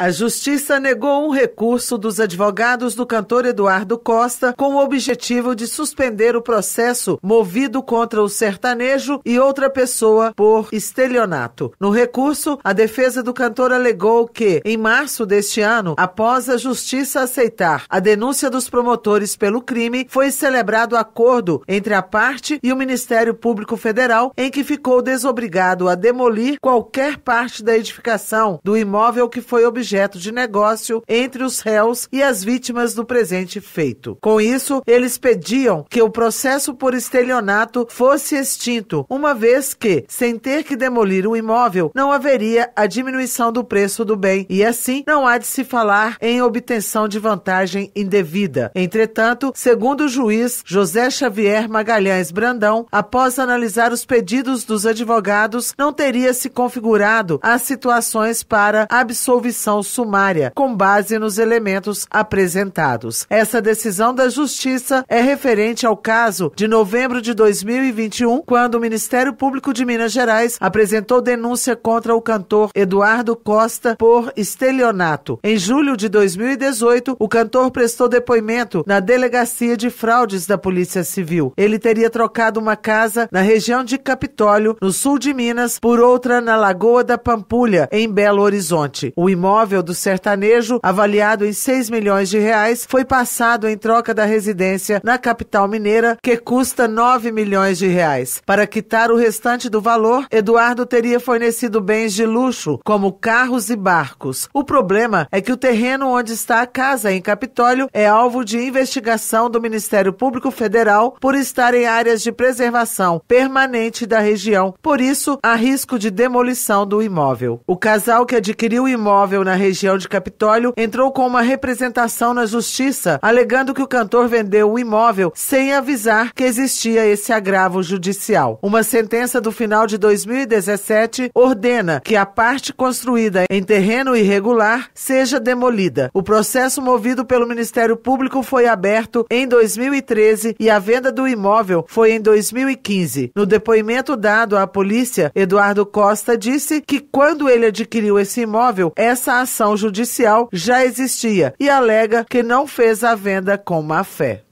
A Justiça negou um recurso dos advogados do cantor Eduardo Costa com o objetivo de suspender o processo movido contra o sertanejo e outra pessoa por estelionato. No recurso, a defesa do cantor alegou que, em março deste ano, após a Justiça aceitar a denúncia dos promotores pelo crime, foi celebrado acordo entre a parte e o Ministério Público Federal em que ficou desobrigado a demolir qualquer parte da edificação do imóvel que foi objeto objeto de negócio entre os réus e as vítimas do presente feito. Com isso, eles pediam que o processo por estelionato fosse extinto, uma vez que, sem ter que demolir o imóvel, não haveria a diminuição do preço do bem e, assim, não há de se falar em obtenção de vantagem indevida. Entretanto, segundo o juiz José Xavier Magalhães Brandão, após analisar os pedidos dos advogados, não teria se configurado as situações para absolvição sumária, com base nos elementos apresentados. Essa decisão da Justiça é referente ao caso de novembro de 2021, quando o Ministério Público de Minas Gerais apresentou denúncia contra o cantor Eduardo Costa por estelionato. Em julho de 2018, o cantor prestou depoimento na Delegacia de Fraudes da Polícia Civil. Ele teria trocado uma casa na região de Capitólio, no sul de Minas, por outra na Lagoa da Pampulha, em Belo Horizonte. O imóvel imóvel do sertanejo, avaliado em 6 milhões de reais, foi passado em troca da residência na capital mineira, que custa 9 milhões de reais. Para quitar o restante do valor, Eduardo teria fornecido bens de luxo, como carros e barcos. O problema é que o terreno onde está a casa, em Capitólio, é alvo de investigação do Ministério Público Federal por estar em áreas de preservação permanente da região. Por isso, há risco de demolição do imóvel. O casal que adquiriu o imóvel na região de Capitólio, entrou com uma representação na justiça, alegando que o cantor vendeu o imóvel sem avisar que existia esse agravo judicial. Uma sentença do final de 2017 ordena que a parte construída em terreno irregular seja demolida. O processo movido pelo Ministério Público foi aberto em 2013 e a venda do imóvel foi em 2015. No depoimento dado à polícia, Eduardo Costa disse que quando ele adquiriu esse imóvel, essa a ação judicial já existia e alega que não fez a venda com má fé.